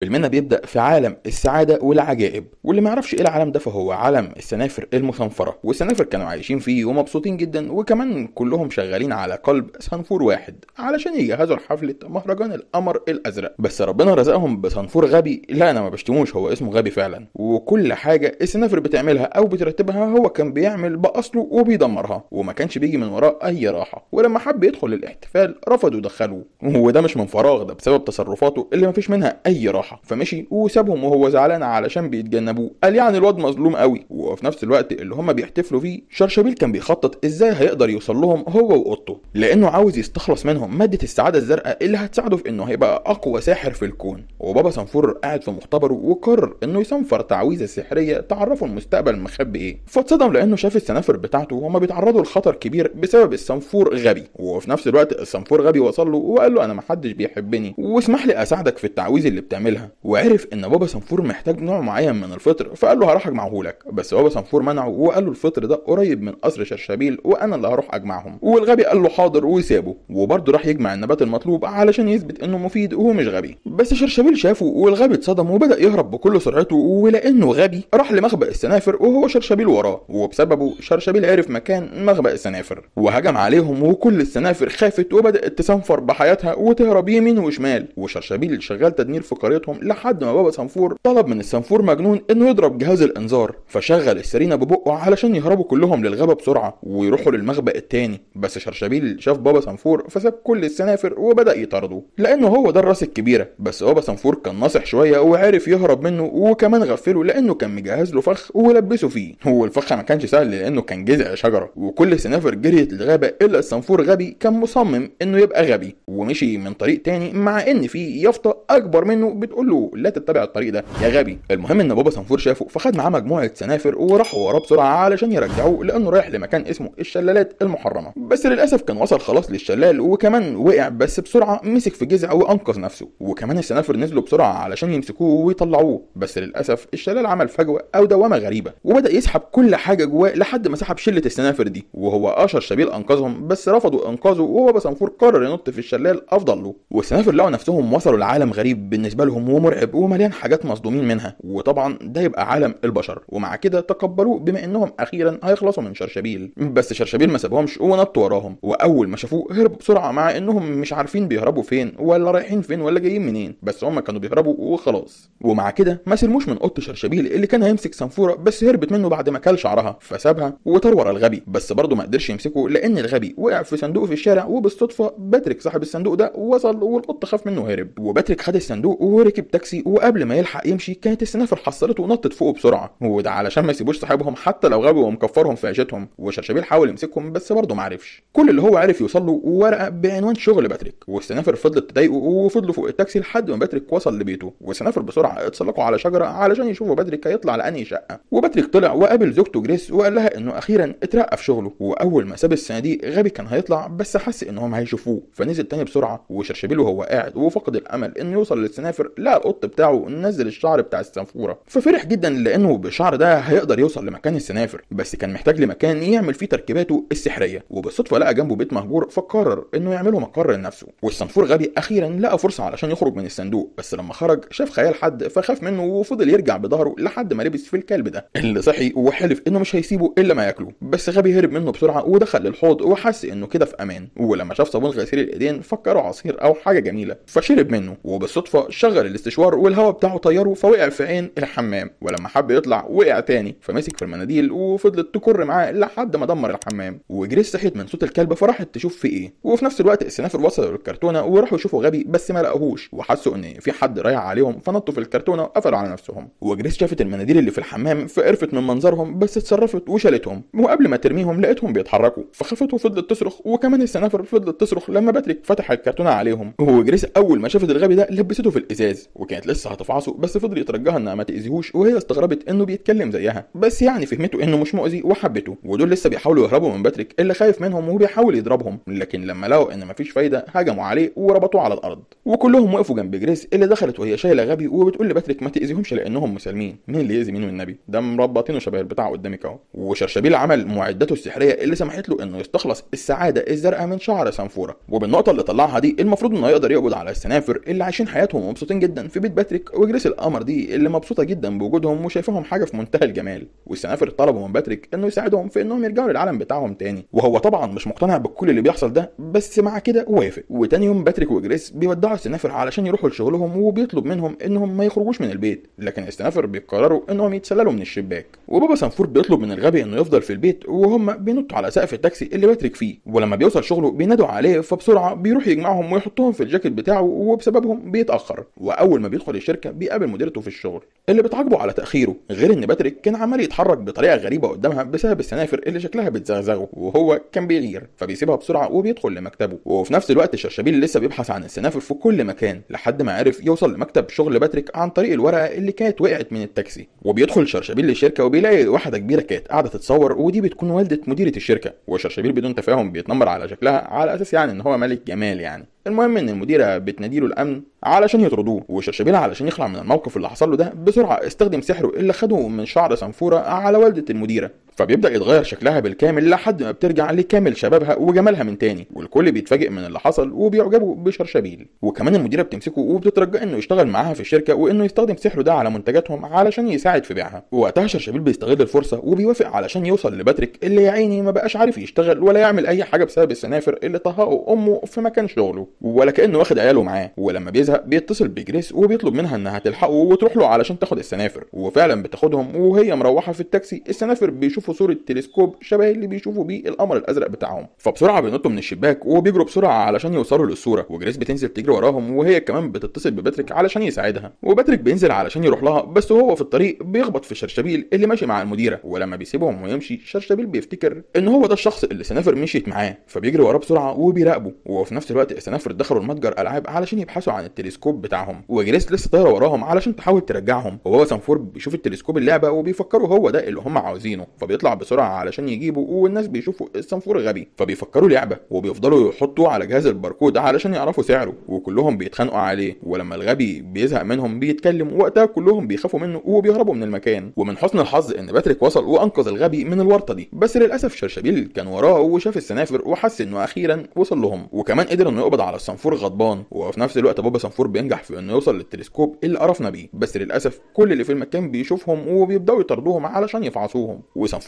فيلمنا بيبدأ في عالم السعادة والعجائب واللي ما يعرفش ايه العالم ده فهو عالم السنافر المصنفرة والسنافر كانوا عايشين فيه ومبسوطين جدا وكمان كلهم شغالين على قلب صنفور واحد علشان يجهزوا لحفلة مهرجان القمر الأزرق بس ربنا رزقهم بصنفور غبي لا أنا ما بشتموش هو اسمه غبي فعلا وكل حاجة السنافر بتعملها أو بترتبها هو كان بيعمل بأصله وبيدمرها وما كانش بيجي من وراه أي راحة ولما حب يدخل الاحتفال رفضوا يدخلوه وده مش من فراغ ده بسبب تصرفاته اللي مفيش منها أي راحة الصراحه فمشي وسابهم وهو زعلان علشان بيتجنبوه قال يعني الواد مظلوم قوي وفي نفس الوقت اللي هما بيحتفلوا فيه شرشبيل كان بيخطط ازاي هيقدر يوصل لهم هو وقطه لانه عاوز يستخلص منهم ماده السعاده الزرقاء اللي هتساعده في انه هيبقى اقوى ساحر في الكون وبابا صنفور قاعد في مختبره وقرر انه يصنفر تعويذه سحريه تعرفه المستقبل مخبي ايه فاتصدم لانه شاف السنافر بتاعته وهما بيتعرضوا لخطر كبير بسبب الصنفور غبي وفي نفس الوقت الصنفور غبي وصل له وقال له انا محدش بيحبني واسمح لي اساعدك في التعويذ اللي بتعملها ياكلها وعرف ان بابا سنفور محتاج نوع معين من الفطر فقال له هروح اجمعه لك بس بابا سنفور منعه وقال له الفطر ده قريب من قصر شرشبيل وانا اللي هروح اجمعهم والغبي قال له حاضر وسابه وبرده راح يجمع النبات المطلوب علشان يثبت انه مفيد وهو مش غبي بس شرشبيل شافه والغبي اتصدم وبدا يهرب بكل سرعته ولانه غبي راح لمخبأ السنافر وهو شرشبيل وراه وبسببه شرشبيل عرف مكان مخبأ السنافر وهجم عليهم وكل السنافر خافت وبدات تسنفر بحياتها وتهرب يمين وشمال وشرشبيل شغال تدمير في قريته بتاعتهم لحد ما بابا سنفور طلب من السنفور مجنون انه يضرب جهاز الانذار فشغل السرينه ببقه علشان يهربوا كلهم للغابه بسرعه ويروحوا للمخبأ التاني بس شرشبيل شاف بابا سنفور فساب كل السنافر وبدا يطارده لانه هو ده الراس الكبيره بس بابا سنفور كان ناصح شويه وعرف يهرب منه وكمان غفله لانه كان مجهز له فخ ولبسه فيه هو الفخ ما كانش سهل لانه كان جذع شجره وكل السنافر جريت للغابه الا السنفور غبي كان مصمم انه يبقى غبي ومشي من طريق تاني مع ان في يافطه اكبر منه بتقول بتقول له لا تتبع الطريق ده يا غبي المهم ان بابا سنفور شافه فخد معاه مجموعه سنافر وراحوا وراه بسرعه علشان يرجعوه لانه رايح لمكان اسمه الشلالات المحرمه بس للاسف كان وصل خلاص للشلال وكمان وقع بس بسرعه مسك في جذع وانقذ نفسه وكمان السنافر نزلوا بسرعه علشان يمسكوه ويطلعوه بس للاسف الشلال عمل فجوه او دوامه غريبه وبدا يسحب كل حاجه جواه لحد ما سحب شله السنافر دي وهو اشهر شبيل انقذهم بس رفضوا انقاذه وهو صنفور قرر ينط في الشلال افضل له والسنافر لقوا نفسهم وصلوا لعالم غريب بالنسبه لهم ومرعب ومليان حاجات مصدومين منها وطبعا ده يبقى عالم البشر ومع كده تقبلوه بما انهم اخيرا هيخلصوا من شرشبيل بس شرشبيل ما سابهمش ونط وراهم واول ما شافوه هربوا بسرعه مع انهم مش عارفين بيهربوا فين ولا رايحين فين ولا جايين منين بس هم كانوا بيهربوا وخلاص ومع كده ما سلموش من قط شرشبيل اللي كان هيمسك سنفوره بس هربت منه بعد ما كل شعرها فسابها وطار ورا الغبي بس برضه ما قدرش يمسكه لان الغبي وقع في صندوق في الشارع وبالصدفه باتريك صاحب الصندوق ده وصل والقط خاف منه وهرب وباتريك خد الصندوق وورك راكب تاكسي وقبل ما يلحق يمشي كانت السنافر حصلته ونطت فوقه بسرعه وده علشان ما يسيبوش صاحبهم حتى لو غبي ومكفرهم في عيشتهم وشرشبيل حاول يمسكهم بس برضه ما عرفش كل اللي هو عرف يوصل له ورقه بعنوان شغل باتريك والسنافر فضلت تضايقه وفضلوا فوق التاكسي لحد ما باتريك وصل لبيته والسنافر بسرعه اتسلقوا على شجره علشان يشوفوا باتريك هيطلع لانهي شقه وباتريك طلع وقابل زوجته جريس وقال لها انه اخيرا اترقى في شغله واول ما ساب الصناديق غبي كان هيطلع بس حس انهم هيشوفوه فنزل تاني بسرعه وشرشبيل وهو قاعد وفقد الامل انه يوصل للسنافر لقى القط بتاعه نزل الشعر بتاع السنفوره ففرح جدا لانه بالشعر ده هيقدر يوصل لمكان السنافر بس كان محتاج لمكان يعمل فيه تركيباته السحريه وبالصدفه لقى جنبه بيت مهجور فقرر انه يعمله مقر لنفسه والسنفور غبي اخيرا لقى فرصه علشان يخرج من الصندوق بس لما خرج شاف خيال حد فخاف منه وفضل يرجع بظهره لحد ما لبس في الكلب ده اللي صحي وحلف انه مش هيسيبه الا ما ياكله بس غبي هرب منه بسرعه ودخل للحوض وحس انه كده في امان ولما شاف صابون غسيل الايدين فكره عصير او حاجه جميله فشرب منه وبالصدفه شغل للاستشوار والهواء بتاعه طيره فوقع في عين الحمام ولما حب يطلع وقع تاني فمسك في المناديل وفضلت تكر معاه لحد ما دمر الحمام وجريس صحيت من صوت الكلب فراحت تشوف في ايه وفي نفس الوقت السنافر وصلوا للكرتونه وراحوا يشوفوا غبي بس ما لقوهوش وحسوا ان في حد رايح عليهم فنطوا في الكرتونه وقفلوا على نفسهم وجريس شافت المناديل اللي في الحمام فقرفت من منظرهم بس اتصرفت وشالتهم وقبل ما ترميهم لقيتهم بيتحركوا فخافت وفضلت تصرخ وكمان السنافر فضلت تصرخ لما باتريك فتح الكرتونه عليهم وجريس اول ما شافت الغبي ده لبسته في الازاز جاز وكانت لسه هتفعصه بس فضل يترجاها انها ما تاذيهوش وهي استغربت انه بيتكلم زيها بس يعني فهمته انه مش مؤذي وحبته ودول لسه بيحاولوا يهربوا من باتريك اللي خايف منهم وبيحاول يضربهم لكن لما لقوا ان مفيش فايده هجموا عليه وربطوه على الارض وكلهم وقفوا جنب جريس اللي دخلت وهي شايله غبي وبتقول لباتريك ما تاذيهمش لانهم مسالمين مين اللي ياذي مين والنبي ده مربطينه شبه البتاع قدامك اهو وشرشبيل عمل معدته السحريه اللي سمحت له انه يستخلص السعاده الزرقاء من شعر سنفوره وبالنقطه اللي طلعها دي المفروض انه يقدر يقبض على السنافر اللي عايشين حياتهم مبسوطين جدا في بيت باتريك وجريس القمر دي اللي مبسوطه جدا بوجودهم وشايفاهم حاجه في منتهى الجمال والسنافر طلبوا من باتريك انه يساعدهم في انهم يرجعوا للعالم بتاعهم تاني وهو طبعا مش مقتنع بكل اللي بيحصل ده بس مع كده وافق وتاني يوم باتريك وجريس بيودعوا السنافر علشان يروحوا لشغلهم وبيطلب منهم انهم ما يخرجوش من البيت لكن السنافر بيقرروا انهم يتسللوا من الشباك وبابا سنفور بيطلب من الغبي انه يفضل في البيت وهم بينطوا على سقف التاكسي اللي باتريك فيه ولما بيوصل شغله بينادوا عليه فبسرعه بيروح يجمعهم ويحطهم في الجاكيت بتاعه وبسببهم بيتاخر اول ما بيدخل الشركه بيقابل مديرته في الشغل اللي بتعاقبه على تاخيره غير ان باتريك كان عمال يتحرك بطريقه غريبه قدامها بسبب السنافر اللي شكلها بتزغزغه وهو كان بيغير فبيسيبها بسرعه وبيدخل لمكتبه وفي نفس الوقت الشرشبيل لسه بيبحث عن السنافر في كل مكان لحد ما عرف يوصل لمكتب شغل باتريك عن طريق الورقه اللي كانت وقعت من التاكسي وبيدخل شرشبيل للشركه وبيلاقي واحده كبيره كانت قاعده تتصور ودي بتكون والده مديره الشركه وشرشبيل بدون تفاهم بيتنمر على شكلها على اساس يعني ان هو ملك جمال يعني المهم ان المديره بتناديله الامن علشان يطردوه وشرشبيل علشان يخلع من الموقف اللي حصل له ده بسرعه استخدم سحره اللي خده من شعر سنفوره على والده المديره فبيبدا يتغير شكلها بالكامل لحد ما بترجع لكامل شبابها وجمالها من تاني والكل بيتفاجئ من اللي حصل وبيعجبوا بشرشبيل وكمان المديره بتمسكه وبتترجى انه يشتغل معاها في الشركه وانه يستخدم سحره ده على منتجاتهم علشان يساعد في بيعها ووقتها شرشبيل بيستغل الفرصه وبيوافق علشان يوصل لباتريك اللي يا عيني ما بقاش عارف يشتغل ولا يعمل اي حاجه بسبب السنافر اللي طهقه امه في مكان شغله ولا كانه واخد عياله معاه ولما بيزهق بيتصل بجريس وبيطلب منها انها تلحقه وتروح له علشان تاخد السنافر وفعلا بتاخدهم وهي مروحه في التاكسي السنافر بيشوف بيشوفوا صوره تلسكوب شبه اللي بيشوفوا بيه القمر الازرق بتاعهم فبسرعه بينطوا من الشباك وبيجروا بسرعه علشان يوصلوا للصوره وجريس بتنزل تجري وراهم وهي كمان بتتصل بباتريك علشان يساعدها وباتريك بينزل علشان يروح لها بس وهو في الطريق بيخبط في شرشبيل اللي ماشي مع المديره ولما بيسيبهم ويمشي شرشبيل بيفتكر ان هو ده الشخص اللي سنافر مشيت معاه فبيجري وراه بسرعه وبيراقبه وفي نفس الوقت سنافر دخلوا المتجر العاب علشان يبحثوا عن التلسكوب بتاعهم وجريس لسه طايره وراهم علشان تحاول ترجعهم وهو سنفور بيشوف التلسكوب اللعبه وبيفكروا هو ده اللي هم عاوزينه فبي بيطلع بسرعه علشان يجيبه والناس بيشوفوا الصنفور غبي فبيفكروا لعبه وبيفضلوا يحطوا على جهاز الباركود علشان يعرفوا سعره وكلهم بيتخانقوا عليه ولما الغبي بيزهق منهم بيتكلم وقتها كلهم بيخافوا منه وبيهربوا من المكان ومن حسن الحظ ان باتريك وصل وانقذ الغبي من الورطه دي بس للاسف شرشبيل كان وراه وشاف السنافر وحس انه اخيرا وصل لهم وكمان قدر انه يقبض على الصنفور غضبان وفي نفس الوقت بابا صنفور بينجح في انه يوصل للتلسكوب اللي قرفنا بيه بس للاسف كل اللي في المكان بيشوفهم وبيبداوا يطردوهم علشان يفعصوهم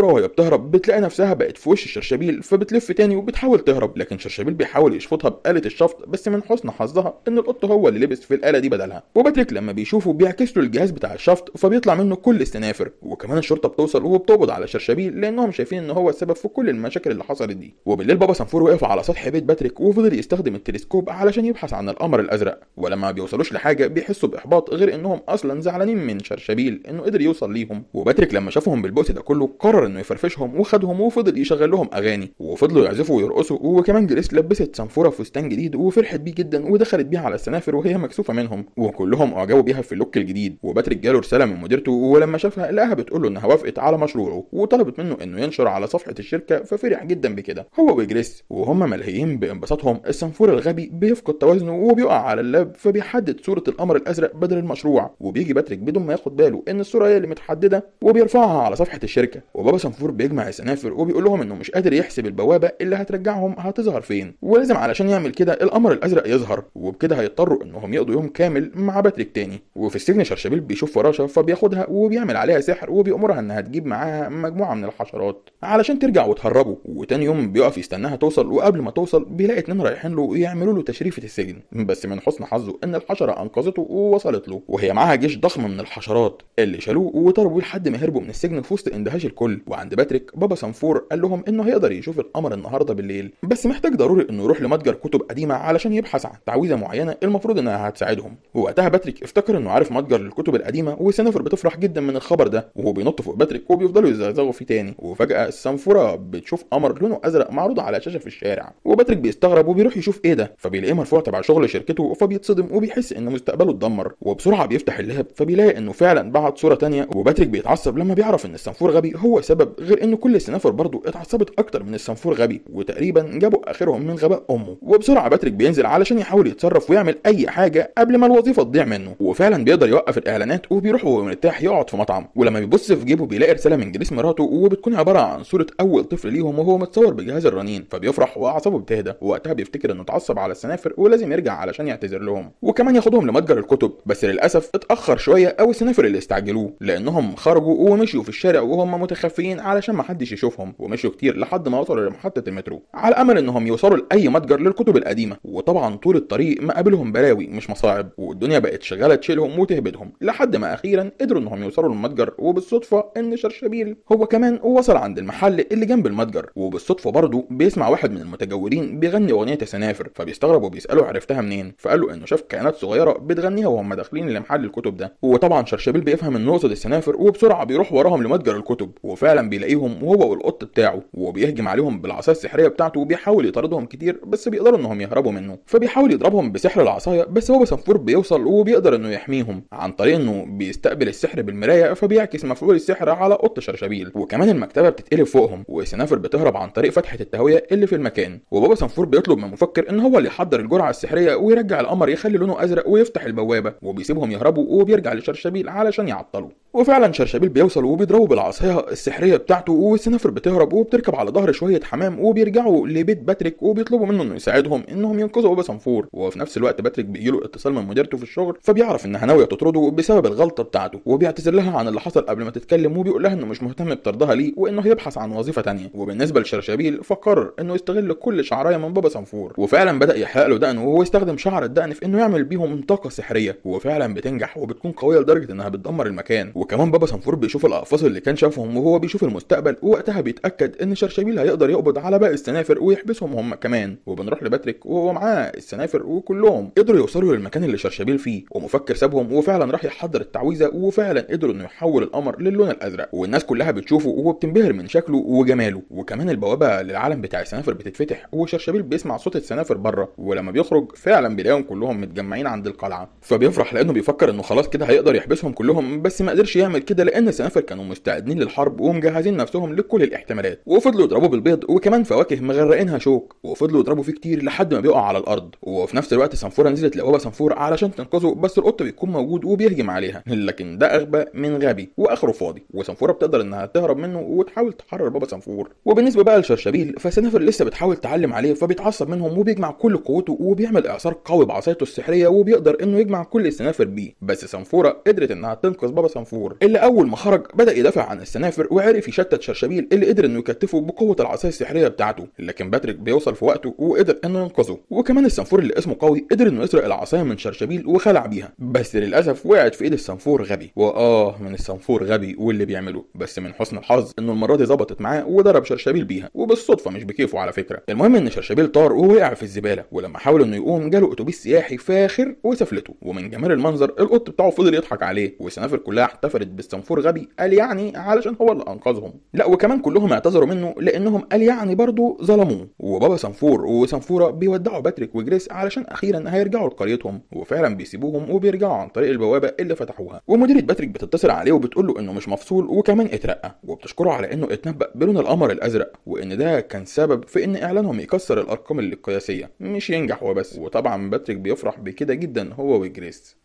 العصفوره وهي بتهرب بتلاقي نفسها بقت في وش الشرشبيل فبتلف تاني وبتحاول تهرب لكن شرشبيل بيحاول يشفطها بآلة الشفط بس من حسن حظها ان القط هو اللي لبس في الآلة دي بدلها وباتريك لما بيشوفه بيعكس له الجهاز بتاع الشفط فبيطلع منه كل السنافر وكمان الشرطه بتوصل وبتقبض على شرشبيل لانهم شايفين ان هو السبب في كل المشاكل اللي حصلت دي وبالليل بابا سنفور وقف على سطح بيت باتريك وفضل يستخدم التلسكوب علشان يبحث عن القمر الازرق ولما بيوصلوش لحاجه بيحسوا باحباط غير انهم اصلا زعلانين من شرشبيل انه قدر يوصل ليهم وباتريك لما شافهم بالبؤس ده كله قرر قرر انه يفرفشهم وخدهم وفضل يشغل لهم اغاني وفضلوا يعزفوا ويرقصوا وكمان جريس لبست سنفوره فستان جديد وفرحت بيه جدا ودخلت بيه على السنافر وهي مكسوفه منهم وكلهم اعجبوا بيها في اللوك الجديد وباتريك جاله رساله من مديرته ولما شافها لقاها بتقول له انها وافقت على مشروعه وطلبت منه انه ينشر على صفحه الشركه ففرح جدا بكده هو وجريس وهم ملهيين بانبساطهم السنفور الغبي بيفقد توازنه وبيقع على اللاب فبيحدد صوره القمر الازرق بدل المشروع وبيجي باتريك بدون ما ياخد باله ان الصوره هي اللي متحدده وبيرفعها على صفحه الشركه وبابا سنفور بيجمع السنافر وبيقول لهم انه مش قادر يحسب البوابه اللي هترجعهم هتظهر فين ولازم علشان يعمل كده القمر الازرق يظهر وبكده هيضطروا انهم يقضوا يوم كامل مع باتريك تاني وفي السجن شرشبيل بيشوف فراشه فبياخدها وبيعمل عليها سحر وبيأمرها انها تجيب معاها مجموعه من الحشرات علشان ترجع وتهربوا وتاني يوم بيقف يستناها توصل وقبل ما توصل بيلاقي اتنين رايحين له يعملوا له تشريفه السجن بس من حسن حظه ان الحشره انقذته ووصلت له وهي معاها جيش ضخم من الحشرات اللي شالوه وطاروا لحد ما هربوا من السجن في وسط اندهاش الكل الفل وعند باتريك بابا سنفور قال لهم انه هيقدر يشوف القمر النهارده بالليل بس محتاج ضروري انه يروح لمتجر كتب قديمه علشان يبحث عن تعويذه معينه المفروض انها هتساعدهم ووقتها باتريك افتكر انه عارف متجر للكتب القديمه وسينفر بتفرح جدا من الخبر ده وهو بينط فوق باتريك وبيفضلوا يزغزغوا فيه تاني وفجاه السنفوره بتشوف قمر لونه ازرق معروض على شاشه في الشارع وباتريك بيستغرب وبيروح يشوف ايه ده فبيلاقيه مرفوع تبع شغل شركته فبيتصدم وبيحس ان مستقبله اتدمر وبسرعه بيفتح اللهب فبيلاقي انه فعلا بعت صوره تانية وباتريك بيتعصب لما بيعرف ان السنفور غبي هو سبب غير انه كل السنافر برضه اتعصبت اكتر من السنفور غبي وتقريبا جابوا اخرهم من غباء امه وبسرعه باتريك بينزل علشان يحاول يتصرف ويعمل اي حاجه قبل ما الوظيفه تضيع منه وفعلا بيقدر يوقف الاعلانات وبيروح وهو مرتاح يقعد في مطعم ولما بيبص في جيبه بيلاقي رساله من جريس مراته وبتكون عباره عن صوره اول طفل ليهم وهو متصور بجهاز الرنين فبيفرح واعصابه بتهدى ووقتها بيفتكر انه اتعصب على السنافر ولازم يرجع علشان يعتذر لهم وكمان ياخدهم لمتجر الكتب بس للاسف اتاخر شويه او السنافر اللي استعجلوه لانهم خرجوا ومشوا في الشارع وهم متخفين متجفين علشان ما حدش يشوفهم ومشوا كتير لحد ما وصلوا لمحطة المترو على أمل إنهم يوصلوا لأي متجر للكتب القديمة وطبعا طول الطريق ما قابلهم بلاوي مش مصاعب والدنيا بقت شغالة تشيلهم وتهبدهم لحد ما أخيرا قدروا إنهم يوصلوا للمتجر وبالصدفة إن شرشبيل هو كمان وصل عند المحل اللي جنب المتجر وبالصدفة برضه بيسمع واحد من المتجولين بيغني أغنية السنافر فبيستغرب وبيسأله عرفتها منين فقال له إنه شاف كائنات صغيرة بتغنيها وهم داخلين لمحل الكتب ده وطبعا شرشبيل بيفهم إنه يقصد السنافر وبسرعة بيروح وراهم لمتجر الكتب وفي وفعلا بيلاقيهم هو والقط بتاعه وهو بيهجم عليهم بالعصايه السحريه بتاعته وبيحاول يطاردهم كتير بس بيقدروا انهم يهربوا منه فبيحاول يضربهم بسحر العصايه بس هو سنفور بيوصل وبيقدر انه يحميهم عن طريق انه بيستقبل السحر بالمرايه فبيعكس مفعول السحر على قط شرشبيل وكمان المكتبه بتتقلب فوقهم وسنافر بتهرب عن طريق فتحه التهويه اللي في المكان وبابا سنفور بيطلب من مفكر ان هو اللي يحضر الجرعه السحريه ويرجع القمر يخلي لونه ازرق ويفتح البوابه وبيسيبهم يهربوا وبيرجع لشرشبيل علشان يعطلوا وفعلا شرشبيل بيوصل وبيضربه بالعصايه السحريه بتاعته والسنافر بتهرب وبتركب على ظهر شويه حمام وبيرجعوا لبيت باتريك وبيطلبوا منه انه يساعدهم انهم ينقذوا اوبا صنفور وفي نفس الوقت باتريك بيجيله اتصال من مديرته في الشغل فبيعرف انها ناويه تطرده بسبب الغلطه بتاعته وبيعتذر لها عن اللي حصل قبل ما تتكلم وبيقول لها انه مش مهتم بطردها ليه وانه هيبحث عن وظيفه ثانيه وبالنسبه لشرشبيل فقرر انه يستغل كل شعرايه من بابا صنفور وفعلا بدا يحرق له دقنه وهو يستخدم شعر الدقن في انه يعمل بيهم طاقه سحريه وفعلا بتنجح وبتكون قويه لدرجه انها بتدمر المكان وكمان بابا سنفور بيشوف الاقفاص اللي كان شافهم وهو بيشوف المستقبل ووقتها بيتاكد ان شرشبيل هيقدر يقبض على باقي السنافر ويحبسهم هم كمان وبنروح لباتريك وهو معاه السنافر وكلهم قدروا يوصلوا للمكان اللي شرشبيل فيه ومفكر سابهم وفعلا راح يحضر التعويذه وفعلا قدروا انه يحول القمر للون الازرق والناس كلها بتشوفه وبتنبهر من شكله وجماله وكمان البوابه للعالم بتاع السنافر بتتفتح وشرشبيل بيسمع صوت السنافر بره ولما بيخرج فعلا بيلاقيهم كلهم متجمعين عند القلعه فبيفرح لانه بيفكر انه خلاص كده هيقدر يحبسهم كلهم بس ما قدرش يعمل كده لان السنافر كانوا مستعدين للحرب مجهزين نفسهم لكل الاحتمالات وفضلوا يضربوا بالبيض وكمان فواكه مغرقينها شوك وفضلوا يضربوا فيه كتير لحد ما بيقع على الارض وفي نفس الوقت سنفوره نزلت لبابا سنفور علشان تنقذه بس القط بيكون موجود وبيهجم عليها لكن ده اغبى من غبي واخره فاضي وسنفوره بتقدر انها تهرب منه وتحاول تحرر بابا سنفور وبالنسبه بقى لشرشبيل فسنافر لسه بتحاول تعلم عليه فبيتعصب منهم وبيجمع كل قوته وبيعمل اعصار قوي بعصايته السحريه وبيقدر انه يجمع كل السنافر بيه بس سنفوره قدرت انها تنقذ بابا سنفور اللي اول ما خرج بدا يدافع عن السنافر وعرف يشتت شرشبيل اللي قدر انه يكتفه بقوه العصايه السحريه بتاعته لكن باتريك بيوصل في وقته وقدر انه ينقذه وكمان السنفور اللي اسمه قوي قدر انه يسرق العصايه من شرشبيل وخلع بيها بس للاسف وقعت في ايد السنفور غبي واه من السنفور غبي واللي بيعمله بس من حسن الحظ انه المره دي ظبطت معاه وضرب شرشبيل بيها وبالصدفه مش بكيفه على فكره المهم ان شرشبيل طار ووقع في الزباله ولما حاول انه يقوم جاله اتوبيس سياحي فاخر وسفلته ومن جمال المنظر القط بتاعه فضل يضحك عليه والسنافر كلها احتفلت بالسنفور غبي قال يعني علشان هو اللي انقذهم لا وكمان كلهم اعتذروا منه لانهم قال يعني برضه ظلموه وبابا سنفور وسنفوره بيودعوا باتريك وجريس علشان اخيرا هيرجعوا لقريتهم وفعلا بيسيبوهم وبيرجعوا عن طريق البوابه اللي فتحوها ومديرة باتريك بتتصل عليه وبتقول له انه مش مفصول وكمان اترقى وبتشكره على انه اتنبأ بلون القمر الازرق وان ده كان سبب في ان اعلانهم يكسر الارقام القياسيه مش ينجح وبس وطبعا باتريك بيفرح بكده جدا هو وجريس